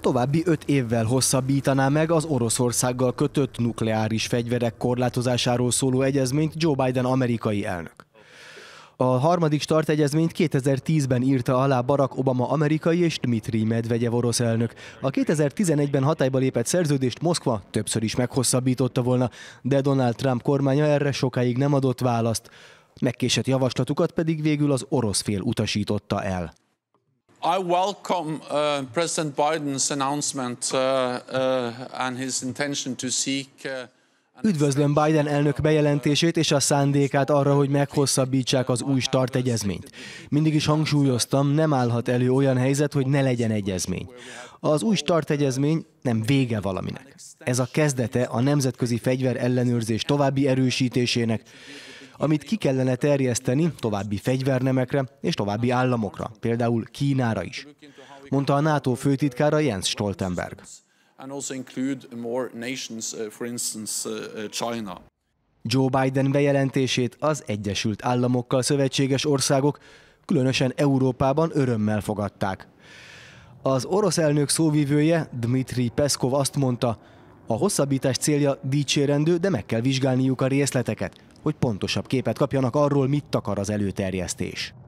további öt évvel hosszabbítaná meg az Oroszországgal kötött nukleáris fegyverek korlátozásáról szóló egyezményt Joe Biden amerikai elnök. A harmadik egyezményt 2010-ben írta alá Barack Obama amerikai és Dmitri Medvegyev orosz elnök. A 2011-ben hatályba lépett szerződést Moszkva többször is meghosszabbította volna, de Donald Trump kormánya erre sokáig nem adott választ. Megkésett javaslatukat pedig végül az orosz fél utasította el. I welcome uh, President Biden's announcement uh, uh, and his intention to seek. Uh, Üdvözlöm Biden elnök bejelentését és a szándékát arra, hogy meghosszabbítsák az új start egyezményt. Mindig is hangsúlyoztam, nem állhat elő olyan helyzet, hogy ne legyen egyezmény. Az új start egyezmény nem vége valaminek. Ez a kezdete a nemzetközi fegyver ellenőrzés további erősítésének, amit ki kellene terjeszteni további fegyvernemekre és további államokra, például Kínára is, mondta a NATO főtitkára Jens Stoltenberg. Uh, uh, uh, Joe Biden bejelentését az Egyesült Államokkal szövetséges országok, különösen Európában örömmel fogadták. Az orosz elnök szóvivője Dmitri Peszkov azt mondta, a hosszabbítás célja dicsérendő, de meg kell vizsgálniuk a részleteket, hogy pontosabb képet kapjanak arról, mit takar az előterjesztés.